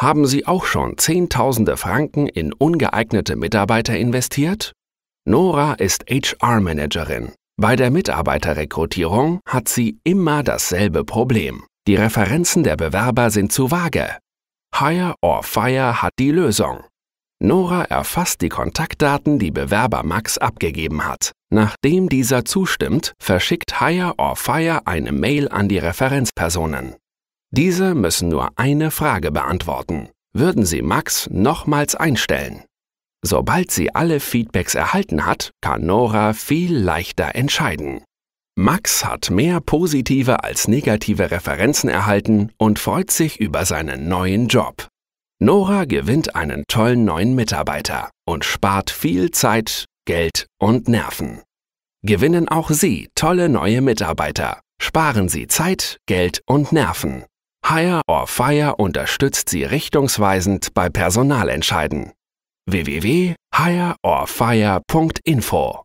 Haben Sie auch schon Zehntausende Franken in ungeeignete Mitarbeiter investiert? Nora ist HR-Managerin. Bei der Mitarbeiterrekrutierung hat sie immer dasselbe Problem. Die Referenzen der Bewerber sind zu vage. Hire or Fire hat die Lösung. Nora erfasst die Kontaktdaten, die Bewerber Max abgegeben hat. Nachdem dieser zustimmt, verschickt Hire or Fire eine Mail an die Referenzpersonen. Diese müssen nur eine Frage beantworten. Würden Sie Max nochmals einstellen? Sobald sie alle Feedbacks erhalten hat, kann Nora viel leichter entscheiden. Max hat mehr positive als negative Referenzen erhalten und freut sich über seinen neuen Job. Nora gewinnt einen tollen neuen Mitarbeiter und spart viel Zeit, Geld und Nerven. Gewinnen auch Sie tolle neue Mitarbeiter, sparen Sie Zeit, Geld und Nerven. Hire or Fire unterstützt Sie richtungsweisend bei Personalentscheiden. www.hireorfire.info